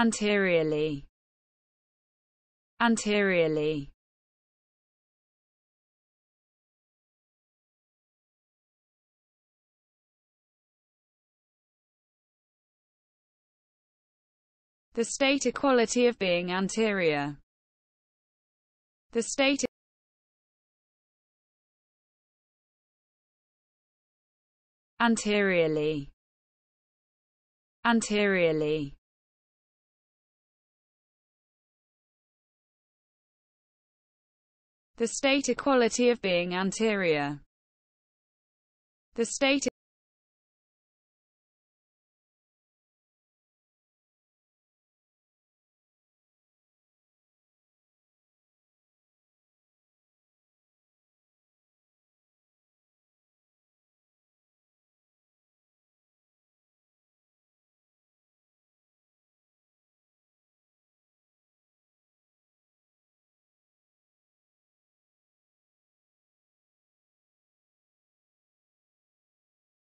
anteriorly anteriorly the state equality of being anterior the state anteriorly anteriorly The state equality of being anterior. The state